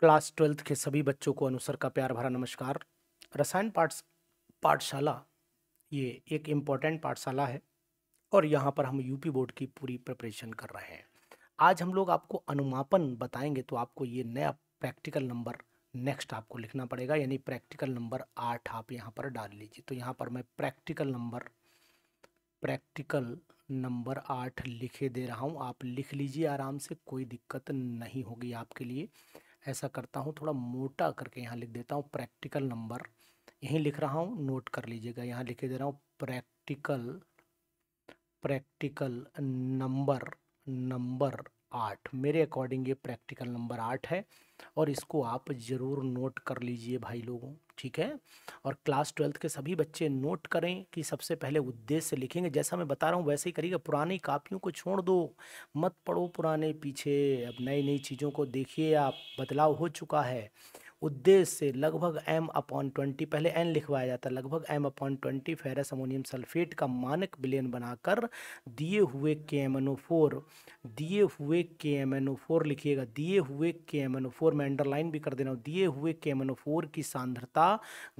class twelfth के सभी बच्चों को अनुसर का प्यार भरा नमस्कार रसायन पाठ पाठशाला ये एक इम्पॉर्टेंट पाठशाला है और यहाँ पर हम यूपी बोर्ड की पूरी प्रिपरेशन कर रहे हैं आज हम लोग आपको अनुमापन बताएंगे तो आपको ये नया प्रैक्टिकल नंबर नेक्स्ट आपको लिखना पड़ेगा यानी प्रैक्टिकल नंबर आठ आप यहाँ पर डाल लीजिए तो यहाँ पर मैं प्रैक्टिकल नंबर प्रैक्टिकल नंबर आठ लिखे दे रहा हूँ आप लिख लीजिए आराम से कोई दिक्कत नहीं होगी आपके लिए ऐसा करता हूँ थोड़ा मोटा करके यहाँ लिख देता हूँ प्रैक्टिकल नंबर यहीं लिख रहा हूँ नोट कर लीजिएगा यहाँ लिखे दे रहा हूँ प्रैक्टिकल प्रैक्टिकल नंबर नंबर आठ मेरे अकॉर्डिंग ये प्रैक्टिकल नंबर आठ है और इसको आप ज़रूर नोट कर लीजिए भाई लोगों ठीक है और क्लास ट्वेल्थ के सभी बच्चे नोट करें कि सबसे पहले उद्देश्य लिखेंगे जैसा मैं बता रहा हूँ वैसे ही करिएगा पुरानी कापियों को छोड़ दो मत पढ़ो पुराने पीछे अब नई नई चीज़ों को देखिए आप बदलाव हो चुका है उद्देश्य से लगभग एम अपॉन ट्वेंटी पहले एन लिखवाया जाता है लगभग M upon twenty ferrous ammonium sulphate का मानक विलयन बनाकर दिए हुए K M N O four दिए हुए K M N O four लिखिएगा दिए हुए K M N O four मैं अंडरलाइन भी कर देना दिए हुए K M N O four की सांद्रता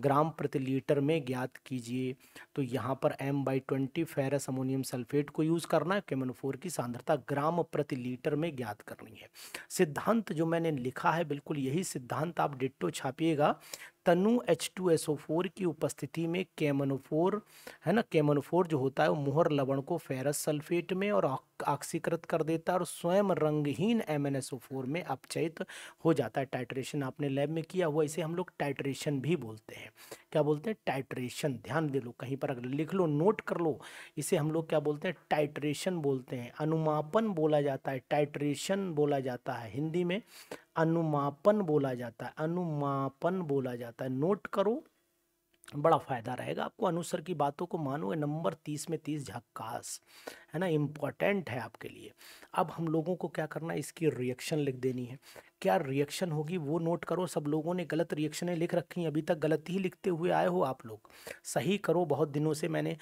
ग्राम प्रति लीटर में ज्ञात कीजिए तो यहाँ पर M by twenty ferrous ammonium sulphate को यूज़ करना है के एम एन ओ फोर की सांद्रता ग्राम प्रति लीटर में ज्ञात करनी है सिद्धांत जो मैंने लिखा है बिल्कुल यही सिद्धांत आप डिटेल क्रिप्टो तो छापिएगा तनु H two S O four की उपस्थिति में केमनोफोर है ना केमनोफोर जो होता है वो मोहर लवण को फेरस सल्फेट में और ऑक्सीकृत कर देता है और स्वयं रंगहीन M N S O four में अपचयित हो जाता है टाइट्रेशन आपने लैब में किया हुआ इसे हम लोग टाइट्रेशन भी बोलते हैं क्या बोलते हैं टाइट्रेशन ध्यान दे लो कहीं पर अगर लिख लो नोट कर लो इसे हम लोग क्या बोलते हैं टाइट्रेशन बोलते हैं अनुमापन बोला जाता है टाइट्रेशन बोला जाता है हिंदी में अनुमापन बोला जाता है अनुमापन बोला जाता है नोट करो बड़ा फ़ायदा रहेगा आपको अनुसर की बातों को मानो नंबर तीस में तीस झक्कास है ना इम्पॉर्टेंट है आपके लिए अब हम लोगों को क्या करना है इसकी रिएक्शन लिख देनी है क्या रिएक्शन होगी वो नोट करो सब लोगों ने गलत रिएक्शनें लिख रखी हैं अभी तक गलत ही लिखते हुए आए हो आप लोग सही करो बहुत दिनों से मैंने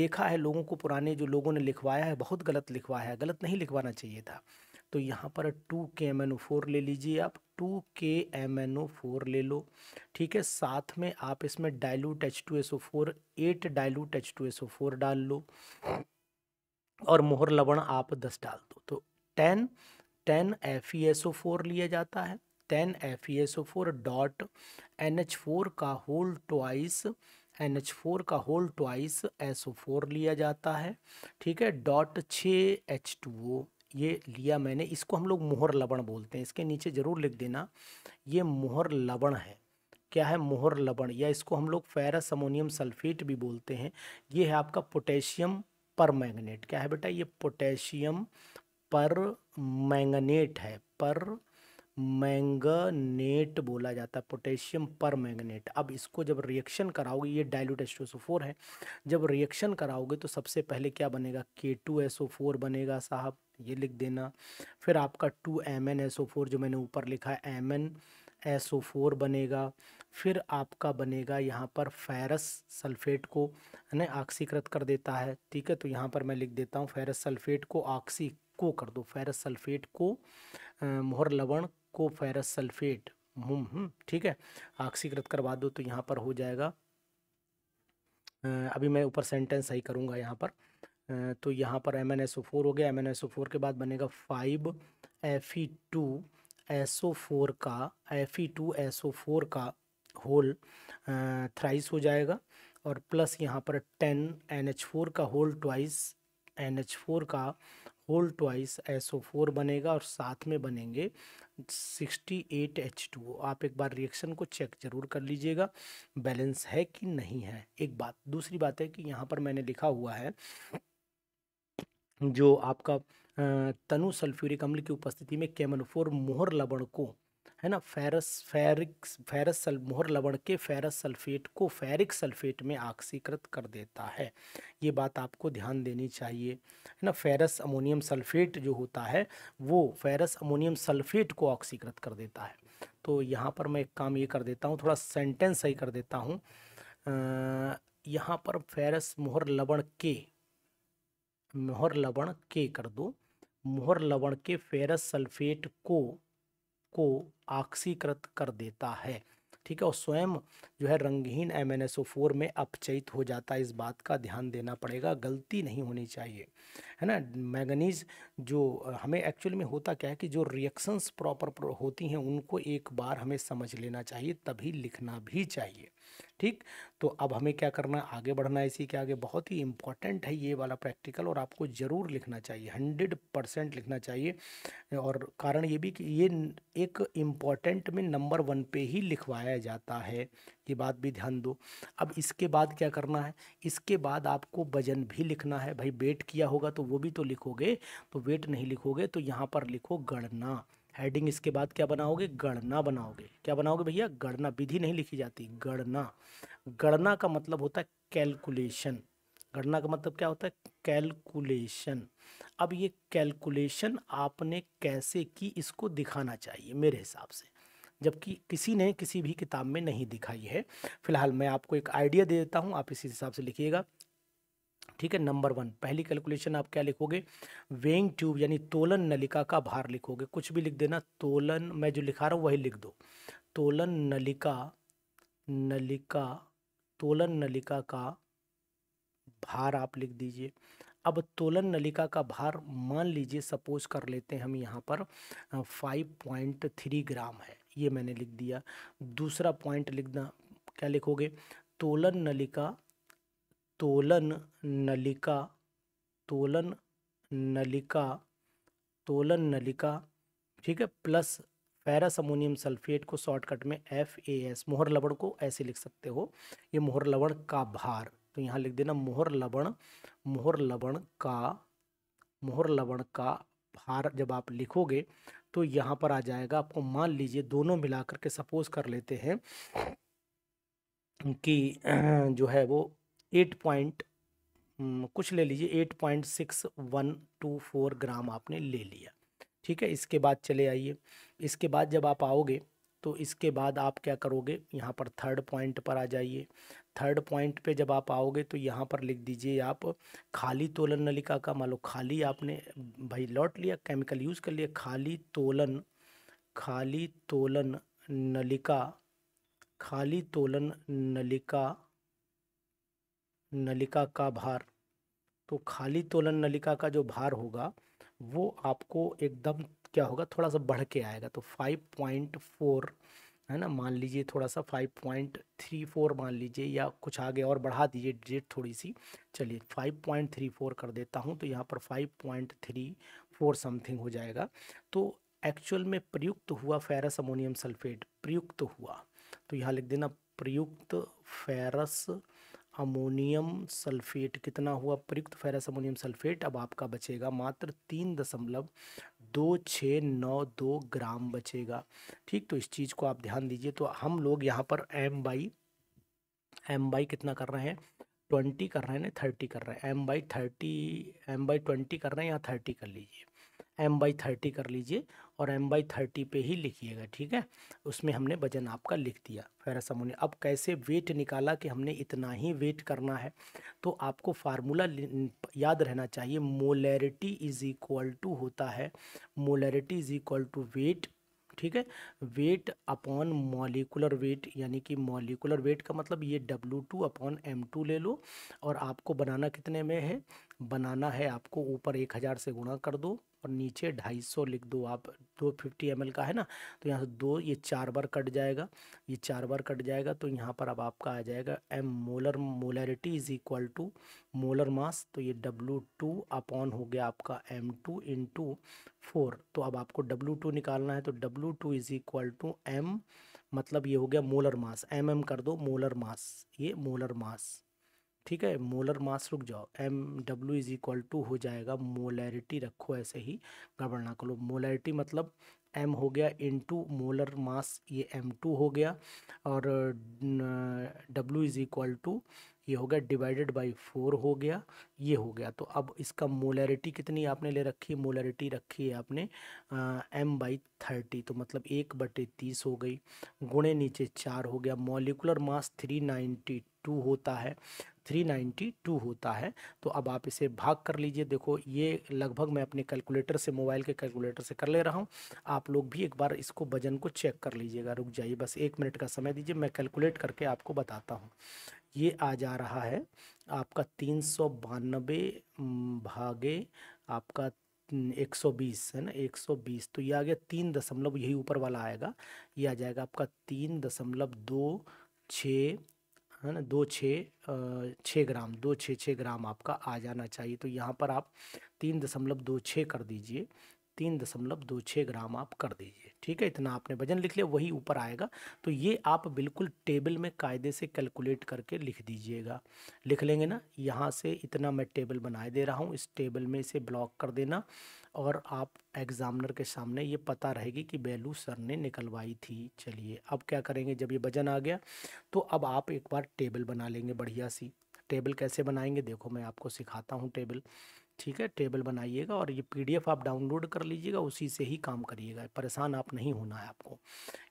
देखा है लोगों को पुराने जो लोगों ने लिखवाया है बहुत गलत लिखवाया है गलत नहीं लिखवाना चाहिए था तो यहाँ पर टू के एम एन ओ फोर ले लीजिए आप टू के एम एन ओ फोर ले लो ठीक है साथ में आप इसमें dilute H two S O four at dilute H two S O four डाल लो और मोहर लवण आप दस डाल दो तो ten ten F E S O four लिया जाता है ten F E S O four dot N H four का whole twice N H four का whole twice S O four लिया जाता है ठीक है डॉट छः एच टू ओ ये लिया मैंने इसको हम लोग मोहर लवण बोलते हैं इसके नीचे ज़रूर लिख देना ये मोहर लवण है क्या है मोहर लवण या इसको हम लोग फेरस अमोनियम सल्फेट भी बोलते हैं ये है आपका पोटेशियम पर मैंगनेट क्या है बेटा ये पोटेशियम पर मैंगनेट है पर मैंगनेट बोला जाता है पोटेशियम पर मैंगनेट अब इसको जब रिएक्शन कराओगे ये डाइल्यूट फोर है जब रिएक्शन कराओगे तो सबसे पहले क्या बनेगा फोर बनेगा साहब ये लिख देना फिर आपका two M N S O four जो मैंने ऊपर लिखा है M N S O four बनेगा फिर आपका बनेगा यहाँ पर फेरस सल्फेट को है ना ऑक्सीकृत कर देता है ठीक है तो यहाँ पर मैं लिख देता हूँ फेरस सल्फेट को ऑक्सी को कर दो फेरस सल्फेट को मोहर लवण को फेरस सल्फेट ठीक है आक्सीकृत करवा दो तो यहाँ पर हो जाएगा अभी मैं ऊपर सेंटेंस सही करूँगा यहाँ पर तो यहाँ पर M N S O four हो गया M N S O four के बाद बनेगा five F E two S O four का F E two S O four का होल थ्राइस हो जाएगा और प्लस यहाँ पर टेन एन एच फोर का whole twice N H four का whole twice S O four बनेगा और साथ में बनेंगे सिक्सटी एट एच टू आप एक बार रिएक्शन को चेक जरूर कर लीजिएगा बैलेंस है कि नहीं है एक बात दूसरी बात है कि यहाँ पर मैंने लिखा हुआ है जो आपका तनु सल्फ्यूरिक अम्ल की उपस्थिति में कैमनफोर मोहर लवण को है ना फेरस फेरिक्स फेरस सल मोहर लवण के फेरस सल्फेट को फेरिक सल्फेट में आक्सीकृत कर देता है ये बात आपको ध्यान देनी चाहिए है ना फेरस अमोनियम सल्फेट जो होता है वो फेरस अमोनियम सल्फेट को ऑक्सीकृत कर देता है तो यहाँ पर मैं एक काम ये कर देता हूँ थोड़ा सेंटेंस सही कर देता हूँ यहाँ पर फेरस मोहर लवण के मोहर लवण के कर दो मोहर लवण के फेरस सल्फेट को को आक्सीकृत कर देता है ठीक है और स्वयं जो है रंगहीन एम एन में अपचयित हो जाता है इस बात का ध्यान देना पड़ेगा गलती नहीं होनी चाहिए है ना मैगनीज जो हमें एक्चुअल में होता क्या है कि जो रिएक्शंस प्रॉपर होती हैं उनको एक बार हमें समझ लेना चाहिए तभी लिखना भी चाहिए ठीक तो अब हमें क्या करना है आगे बढ़ना है इसी के आगे बहुत ही इंपॉर्टेंट है ये वाला प्रैक्टिकल और आपको ज़रूर लिखना चाहिए हंड्रेड परसेंट लिखना चाहिए और कारण ये भी कि ये एक इम्पॉर्टेंट में नंबर वन पे ही लिखवाया जाता है ये बात भी ध्यान दो अब इसके बाद क्या करना है इसके बाद आपको वजन भी लिखना है भाई वेट किया होगा तो वो भी तो लिखोगे तो वेट नहीं लिखोगे तो यहाँ पर लिखो गणना हेडिंग इसके बाद क्या बनाओगे गणना बनाओगे क्या बनाओगे भैया गणना विधि नहीं लिखी जाती गणना गणना का मतलब होता है कैलकुलेशन गणना का मतलब क्या होता है कैलकुलेशन अब ये कैलकुलेशन आपने कैसे की इसको दिखाना चाहिए मेरे हिसाब से जबकि किसी ने किसी भी किताब में नहीं दिखाई है फिलहाल मैं आपको एक आइडिया दे देता हूँ आप इसी हिसाब से लिखिएगा ठीक है नंबर वन पहली कैलकुलेशन आप क्या लिखोगे वेइंग ट्यूब यानी तोलन नलिका का भार लिखोगे कुछ भी लिख देना तोलन मैं जो लिखा रहा हूँ वही लिख दो तोलन नलिका नलिका तोलन नलिका का भार आप लिख दीजिए अब तोलन नलिका का भार मान लीजिए सपोज कर लेते हैं हम यहाँ पर फाइव पॉइंट थ्री ग्राम है ये मैंने लिख दिया दूसरा पॉइंट लिखना क्या लिखोगे तोलन नलिका तोलन नलिका तोलन नलिका तोलन नलिका ठीक है प्लस पैरासमोनियम सल्फेट को शॉर्टकट में एफ ए एस मोहर लवण को ऐसे लिख सकते हो ये मोहर लवण का भार तो यहाँ लिख देना मोहर लवण मोहर लवण का मोहर लवण का भार जब आप लिखोगे तो यहाँ पर आ जाएगा आपको मान लीजिए दोनों मिलाकर के सपोज कर लेते हैं कि जो है वो एट पॉइंट हम्म, कुछ ले लीजिए eight point six one two four gram आपने ले लिया ठीक है इसके बाद चले आइए इसके बाद जब आप आओगे तो इसके बाद आप क्या करोगे यहाँ पर थर्ड पॉइंट पर आ जाइए थर्ड पॉइंट पे जब आप आओगे तो यहाँ पर लिख दीजिए आप खाली तोलन नलिका का मान लो खाली आपने भाई लौट लिया केमिकल यूज़ कर लिया खाली तोलन खाली तोलन नलिका खाली तोलन नलिका नलिका का भार तो खाली तोलन नलिका का जो भार होगा वो आपको एकदम क्या होगा थोड़ा सा बढ़ के आएगा तो फाइव पॉइंट फोर है ना मान लीजिए थोड़ा सा फाइव पॉइंट थ्री फोर मान लीजिए या कुछ आगे और बढ़ा दीजिए डेट थोड़ी सी चलिए फाइव पॉइंट थ्री फोर कर देता हूँ तो यहाँ पर five point three four something हो जाएगा तो एक्चुअल में प्रयुक्त हुआ फेरस अमोनियम सल्फेट प्रयुक्त हुआ तो यहाँ लिख देना प्रयुक्त फेरस अमोनियम सल्फेट कितना हुआ प्रयुक्त फेरस अमोनियम सल्फेट अब आपका बचेगा मात्र तीन दशमलव दो छः नौ दो ग्राम बचेगा ठीक तो इस चीज़ को आप ध्यान दीजिए तो हम लोग यहाँ पर एम बाई एम बाई कितना कर रहे हैं ट्वेंटी कर रहे हैं ना थर्टी कर रहे हैं M by thirty M by twenty कर रहे हैं यहाँ थर्टी कर लीजिए एम बाई थर्टी कर लीजिए और एम बाई थर्टी पे ही लिखिएगा ठीक है उसमें हमने वजन आपका लिख दिया फेरासम ने अब कैसे वेट निकाला कि हमने इतना ही वेट करना है तो आपको फार्मूला याद रहना चाहिए मोलैरिटी इज़ इक्वल टू होता है molarity is equal to weight ठीक है वेट अपॉन मॉलिकुलर वेट यानी कि मॉलिकुलर वेट का मतलब ये W two upon M two ले लो और आपको बनाना कितने में है बनाना है आपको ऊपर एक हज़ार से गुणा कर दो और नीचे 250 लिख दो आप 250 फिफ्टी का है ना तो यहाँ से दो ये चार बार कट जाएगा ये चार बार कट जाएगा तो यहाँ पर अब आपका आ जाएगा M molar molarity is equal to molar mass तो ये डब्लू टू अपॉन हो गया आपका M two into four तो अब आपको डब्लू टू निकालना है तो W two is equal to M मतलब ये हो गया मोलर मास एम एम कर दो मोलर मास ये मोलर मास ठीक है मोलर मास रुक जाओ M W is equal to हो जाएगा मोलैरिटी रखो ऐसे ही गड़बड़ ना करो मोलैरिटी मतलब एम हो गया इन टू मोलर मास ये एम टू हो गया और डब्ल्यू इज इक्वल टू ये हो गया डिवाइडेड बाई फोर हो गया ये हो गया तो अब इसका मोलैरिटी कितनी आपने ले रखी है रखी है आपने एम बाई थर्टी तो मतलब एक बटे तीस हो गई गुणे नीचे चार हो गया molecular mass three ninety two होता है 392 होता है तो अब आप इसे भाग कर लीजिए देखो ये लगभग मैं अपने कैलकुलेटर से मोबाइल के कैलकुलेटर से कर ले रहा हूँ आप लोग भी एक बार इसको वजन को चेक कर लीजिएगा रुक जाइए बस एक मिनट का समय दीजिए मैं कैलकुलेट करके आपको बताता हूँ ये आ जा रहा है आपका तीन सौ बानबे भागे आपका एक सौ बीस है ना एक सौ बीस तो ये आ गया तीन दशमलव यही ऊपर वाला आएगा ये आ जाएगा आपका तीन दशमलव दो छः है ना दो छः छः ग्राम दो छः छः ग्राम आपका आ जाना चाहिए तो यहाँ पर आप तीन दशमलव दो छः कर दीजिए तीन दशमलव दो छः ग्राम आप कर दीजिए ठीक है इतना आपने वजन लिख लिया वही ऊपर आएगा तो ये आप बिल्कुल टेबल में कायदे से कैलकुलेट करके लिख दीजिएगा लिख लेंगे ना यहाँ से इतना मैं टेबल बनाए दे रहा हूँ इस टेबल में इसे ब्लॉक कर देना और आप एग्ज़ामिनर के सामने ये पता रहेगी कि बेलू सर ने निकलवाई थी चलिए अब क्या करेंगे जब ये वजन आ गया तो अब आप एक बार टेबल बना लेंगे बढ़िया सी टेबल कैसे बनाएंगे देखो मैं आपको सिखाता हूँ टेबल ठीक है टेबल बनाइएगा और ये पीडीएफ आप डाउनलोड कर लीजिएगा उसी से ही काम करिएगा परेशान आप नहीं होना है आपको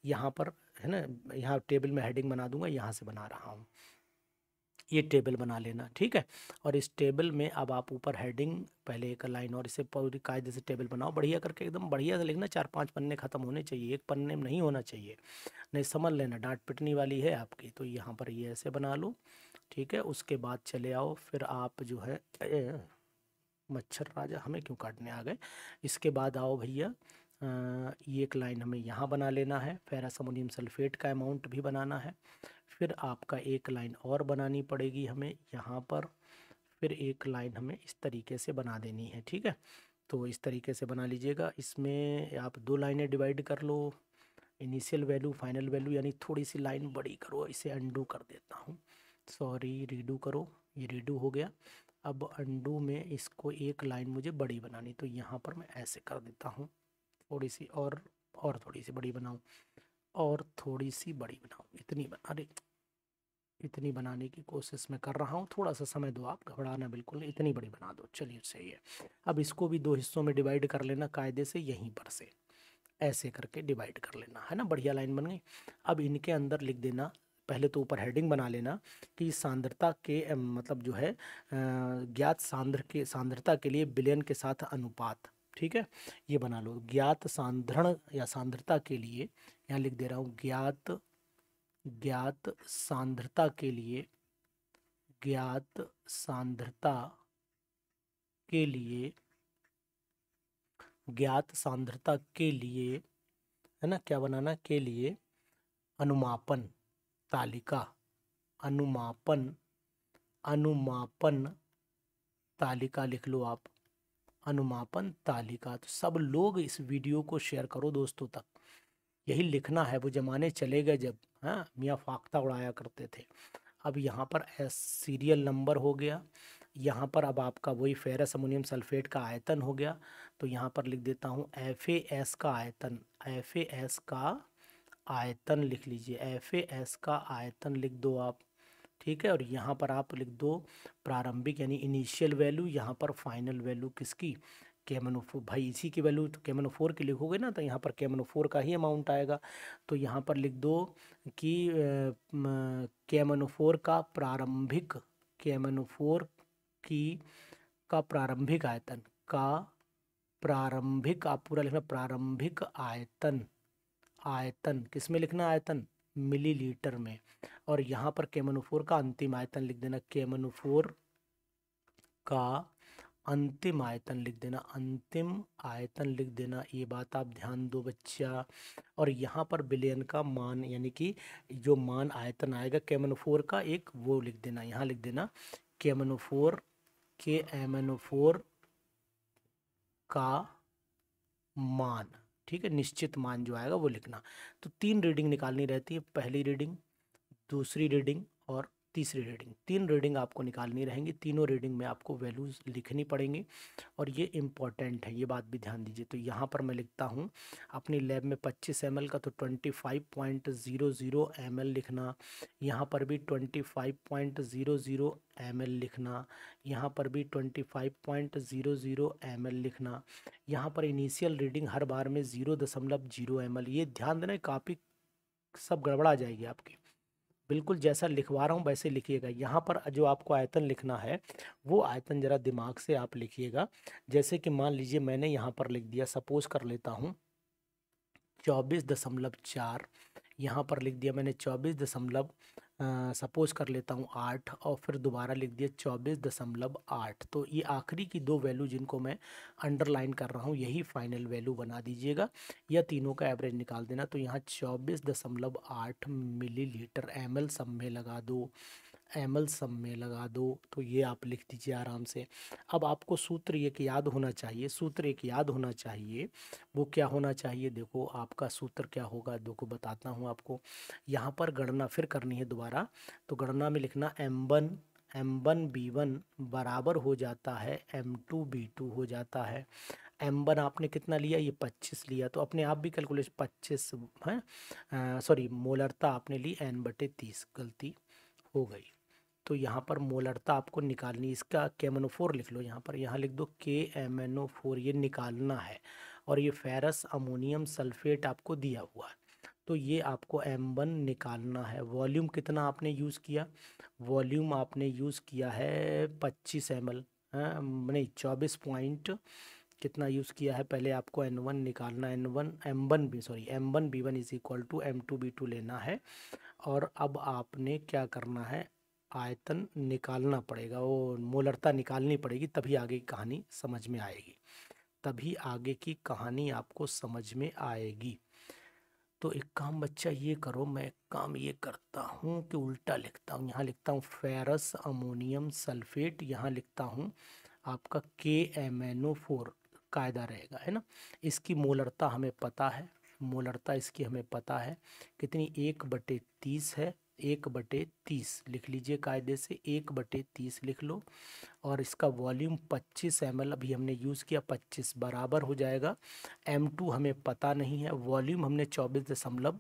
यहाँ पर है ना यहाँ टेबल में हेडिंग बना दूंगा यहाँ से बना रहा हूँ ये टेबल बना लेना ठीक है और इस टेबल में अब आप ऊपर हेडिंग पहले एक लाइन और इसे पूरी कायदे से टेबल बनाओ बढ़िया करके एकदम बढ़िया से लिखना चार पांच पन्ने ख़त्म होने चाहिए एक पन्ने में नहीं होना चाहिए नहीं समझ लेना डांट पिटनी वाली है आपकी तो यहाँ पर ये ऐसे बना लो ठीक है उसके बाद चले आओ फिर आप जो है ए, मच्छर राजा हमें क्यों काटने आ गए इसके बाद आओ भैया ये एक लाइन हमें यहाँ बना लेना है फेरासमोनियम सल्फेट का अमाउंट भी बनाना है फिर आपका एक लाइन और बनानी पड़ेगी हमें यहाँ पर फिर एक लाइन हमें इस तरीके से बना देनी है ठीक है तो इस तरीके से बना लीजिएगा इसमें आप दो लाइनें डिवाइड कर लो इनिशियल वैल्यू फाइनल वैल्यू यानी थोड़ी सी लाइन बड़ी करो इसे अंडू कर देता हूँ सॉरी रीडू करो ये रीडू हो गया अब अंडू में इसको एक लाइन मुझे बड़ी बनानी तो यहाँ पर मैं ऐसे कर देता हूँ थोड़ी सी और और थोड़ी सी बड़ी बनाऊँ और थोड़ी सी बड़ी बनाओ इतनी बना अरे इतनी बनाने की कोशिश मैं कर रहा हूँ थोड़ा सा समय दो आप घबराना बिल्कुल नहीं इतनी बड़ी बना दो चलिए सही है अब इसको भी दो हिस्सों में डिवाइड कर लेना कायदे से यहीं पर से ऐसे करके डिवाइड कर लेना है ना बढ़िया लाइन बन गई अब इनके अंदर लिख देना पहले तो ऊपर हेडिंग बना लेना कि सांद्रता के मतलब जो है ज्ञात सांद्र के सांद्रता के लिए बिलियन के साथ अनुपात ठीक है ये बना लो ज्ञात सांद्रण या सांद्रता के लिए यहाँ लिख दे रहा हूँ ज्ञात ज्ञात सांद्रता के लिए ज्ञात सांद्रता के लिए ज्ञात सांद्रता के लिए है ना क्या बनाना के लिए अनुमापन तालिका अनुमापन अनुमापन तालिका लिख लो आप अनुमापन तालिका तो सब लोग इस वीडियो को शेयर करो दोस्तों तक यही लिखना है वो जमाने चले गए जब हाँ मियाँ फाख्ता उड़ाया करते थे अब यहाँ पर सीरियल नंबर हो गया यहाँ पर अब आपका वही फेरस अमोनियम सल्फेट का आयतन हो गया तो यहाँ पर लिख देता हूँ एफ एस का आयतन एफ एस का आयतन लिख लीजिए एफ एस का आयतन लिख दो आप ठीक है और यहाँ पर आप लिख दो प्रारंभिक यानी इनिशियल वैल्यू यहाँ पर फाइनल वैल्यू किसकी कैमनो फोर भाई इसी की वैल्यू तो कैमनो फोर की लिखोगे ना तो यहाँ पर कैमनो फोर का ही अमाउंट आएगा तो यहाँ पर लिख दो कि कैमनो फोर का प्रारंभिक केमनो फोर की का प्रारंभिक आयतन का प्रारंभिक आप पूरा लिखना प्रारंभिक आयतन आयतन किस में लिखना आयतन मिलीलीटर में और यहाँ पर केमनोफोर का अंतिम आयतन लिख देना केमनोफोर का अंतिम आयतन लिख देना अंतिम आयतन लिख देना ये बात आप ध्यान दो बच्चा और यहाँ पर बिलियन का मान यानी कि जो मान आयतन आएगा केमनोफोर का एक वो लिख देना यहाँ लिख देना केमनोफोर के एमनोफोर का मान ठीक है निश्चित मान जो आएगा वो लिखना तो तीन रीडिंग निकालनी रहती है पहली रीडिंग दूसरी रीडिंग और तीसरी रीडिंग तीन रीडिंग आपको निकालनी रहेंगी तीनों रीडिंग में आपको वैल्यूज़ लिखनी पड़ेंगी और ये इंपॉर्टेंट है ये बात भी ध्यान दीजिए तो यहाँ पर मैं लिखता हूँ अपनी लैब में पच्चीस एम का तो twenty five point zero zero M लिखना यहाँ पर भी twenty five point zero zero M लिखना यहाँ पर भी twenty five point zero zero M लिखना यहाँ पर इनिशियल रीडिंग हर बार में ज़ीरो दशमलव जीरो एम ये ध्यान देना काफ़ी सब गड़बड़ा जाएगी आपकी बिल्कुल जैसा लिखवा रहा हूँ वैसे लिखिएगा यहाँ पर जो आपको आयतन लिखना है वो आयतन ज़रा दिमाग से आप लिखिएगा जैसे कि मान लीजिए मैंने यहाँ पर लिख दिया सपोज कर लेता हूँ चौबीस दशमलव चार यहाँ पर लिख दिया मैंने चौबीस दशमलव सपोज कर लेता हूँ आठ और फिर दोबारा लिख दिया चौबीस दशमलव आठ तो ये आखिरी की दो वैल्यू जिनको मैं अंडरलाइन कर रहा हूँ यही फाइनल वैल्यू बना दीजिएगा या तीनों का एवरेज निकाल देना तो यहाँ चौबीस दशमलव आठ मिली लीटर एम सब में लगा दो एमल सब में लगा दो तो ये आप लिख दीजिए आराम से अब आपको सूत्र एक याद होना चाहिए सूत्र एक याद होना चाहिए वो क्या होना चाहिए देखो आपका सूत्र क्या होगा देखो बताता हूँ आपको यहाँ पर गणना फिर करनी है दोबारा तो गणना में लिखना M one M one B one बराबर हो जाता है एम टू बी टू हो जाता है एम वन आपने कितना लिया ये पच्चीस लिया तो अपने आप भी कैलकुलेशन पच्चीस है सॉरी मोलरता आपने ली एन बटे तीस गलती हो गई तो यहाँ पर मोलरता आपको निकालनी इसका कैमनोफोर लिख लो यहाँ पर यहाँ लिख दो के एम एन ओ फोर ये निकालना है और ये फेरस अमोनियम सल्फेट आपको दिया हुआ है तो ये आपको एम वन निकालना है वॉल्यूम कितना आपने यूज़ किया वॉल्यूम आपने यूज़ किया है पच्चीस एम एल हाँ, नहीं चौबीस पॉइंट कितना यूज़ किया है पहले आपको एन वन निकालना N one M one B sorry M one B one is equal to M two B two लेना है और अब आपने क्या करना है आयतन निकालना पड़ेगा वो मोलरता निकालनी पड़ेगी तभी आगे की कहानी समझ में आएगी तभी आगे की कहानी आपको समझ में आएगी तो एक काम बच्चा ये करो मैं काम ये करता हूँ कि उल्टा लिखता हूँ यहाँ लिखता हूँ फेरस अमोनियम सल्फेट यहाँ लिखता हूँ आपका के एम एन ओ फोर कायदा रहेगा है ना इसकी मोलरता हमें पता है मोलरता इसकी हमें पता है कितनी एक बटे तीस है एक बटे तीस लिख लीजिए कायदे से एक बटे तीस लिख लो और इसका वॉल्यूम पच्चीस एम अभी हमने यूज़ किया पच्चीस बराबर हो जाएगा एम टू हमें पता नहीं है वॉल्यूम हमने चौबीस दशमलव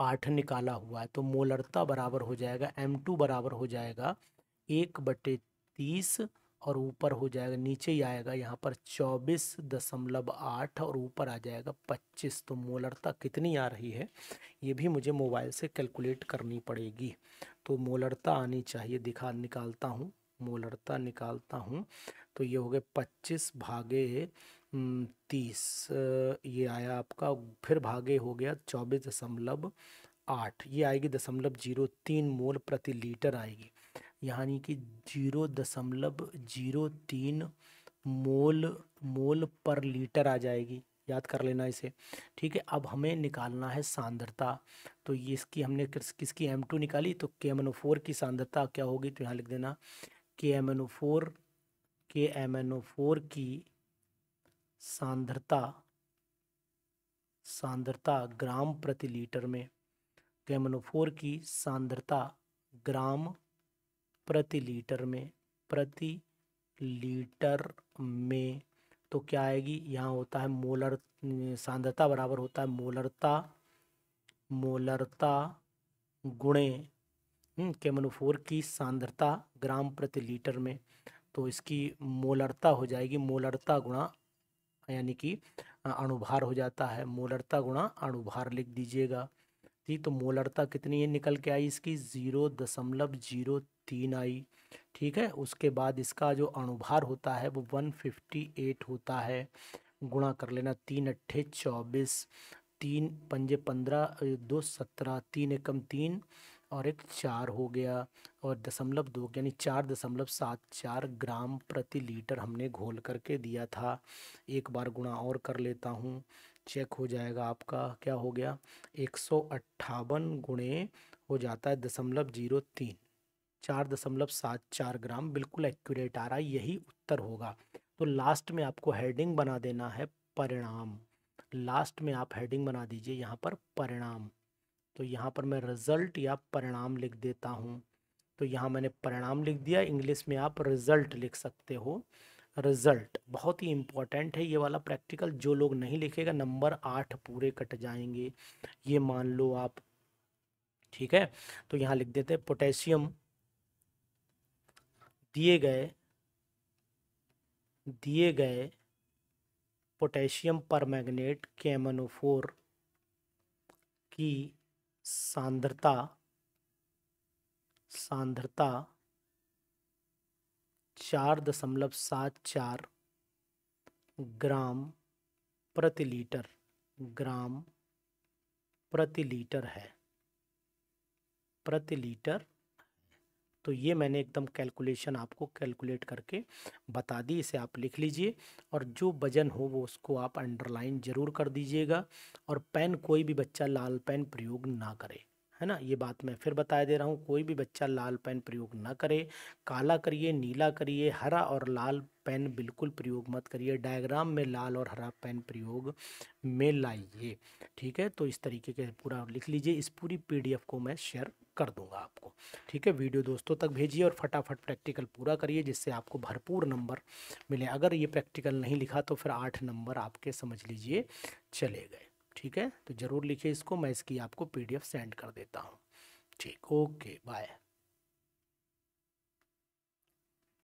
आठ निकाला हुआ है तो मोलरता बराबर हो जाएगा एम टू बराबर हो जाएगा एक बटे तीस और ऊपर हो जाएगा नीचे ही आएगा यहाँ पर चौबीस दशमलव आठ और ऊपर आ जाएगा पच्चीस तो मोलरता कितनी आ रही है ये भी मुझे मोबाइल से कैलकुलेट करनी पड़ेगी तो मोलरता आनी चाहिए दिखा निकालता हूँ मोलरता निकालता हूँ तो ये हो गए पच्चीस भागे तीस ये आया आपका फिर भागे हो गया चौबीस दशमलव आठ ये आएगी दशमलव जीरो तीन मोल प्रति लीटर आएगी यानी कि जीरो दशमलव जीरो तीन मोल मोल पर लीटर आ जाएगी याद कर लेना इसे ठीक है अब हमें निकालना है सांद्रता तो ये इसकी हमने किस किसकी एम टू निकाली तो के एम एन ओ फोर की सांद्रता क्या होगी तो यहाँ लिख देना K M N O four K M N O four की सांद्रता सांद्रता ग्राम प्रति लीटर में के एम एन ओ फोर की सांद्रता ग्राम प्रति लीटर में प्रति लीटर में तो क्या आएगी यहाँ होता है मोलर सांद्रता बराबर होता है मोलरता मोलरता गुणे हम्म, केमनोफोर की सांद्रता ग्राम प्रति लीटर में तो इसकी मोलरता हो जाएगी मोलरता गुणा यानी कि अणुभार हो जाता है मोलरता गुणा अणुभार लिख दीजिएगा जी तो मोलरता कितनी है निकल के आई इसकी ज़ीरो दशमलव जीरो तीन आई ठीक है उसके बाद इसका जो अणुभार होता है वो वन फिफ्टी एट होता है गुणा कर लेना तीन अट्ठे चौबीस तीन पंजे पंद्रह दो सत्रह तीन एकम तीन और एक चार हो गया और दशमलव दो यानी चार दशमलव सात चार ग्राम प्रति लीटर हमने घोल करके दिया था एक बार गुणा और कर लेता हूँ चेक हो जाएगा आपका क्या हो गया एक सौ अट्ठावन गुणे हो जाता है दशमलव जीरो तीन चार दशमलव सात चार ग्राम बिल्कुल एक्यूरेट आ रहा है यही उत्तर होगा तो लास्ट में आपको हेडिंग बना देना है परिणाम लास्ट में आप हेडिंग बना दीजिए यहाँ पर परिणाम तो यहाँ पर मैं रिज़ल्ट या परिणाम लिख देता हूँ तो यहाँ मैंने परिणाम लिख दिया इंग्लिश में आप रिज़ल्ट लिख सकते हो रिजल्ट बहुत ही इम्पॉर्टेंट है ये वाला प्रैक्टिकल जो लोग नहीं लिखेगा नंबर आठ पूरे कट जाएंगे ये मान लो आप ठीक है तो यहाँ लिख देते हैं पोटेशियम दिए गए दिए गए पोटेशियम पर मैग्नेट कैमनोफोर की सांद्रता सांद्रता चार दशमलव सात चार ग्राम प्रति लीटर ग्राम प्रति लीटर है प्रति लीटर तो ये मैंने एकदम कैलकुलेशन आपको कैलकुलेट करके बता दी इसे आप लिख लीजिए और जो वजन हो वो उसको आप अंडरलाइन ज़रूर कर दीजिएगा और पेन कोई भी बच्चा लाल पेन प्रयोग ना करे है ना ये बात मैं फिर बता दे रहा हूँ कोई भी बच्चा लाल पेन प्रयोग ना करे काला करिए नीला करिए हरा और लाल पेन बिल्कुल प्रयोग मत करिए डायग्राम में लाल और हरा पेन प्रयोग में लाइए ठीक है तो इस तरीके के पूरा लिख लीजिए इस पूरी पीडीएफ को मैं शेयर कर दूंगा आपको ठीक है वीडियो दोस्तों तक भेजिए और फटाफट प्रैक्टिकल पूरा करिए जिससे आपको भरपूर नंबर मिले अगर ये प्रैक्टिकल नहीं लिखा तो फिर आठ नंबर आपके समझ लीजिए चले गए ठीक है तो ज़रूर लिखिए इसको मैं इसकी आपको पीडीएफ सेंड कर देता हूँ ठीक ओके बाय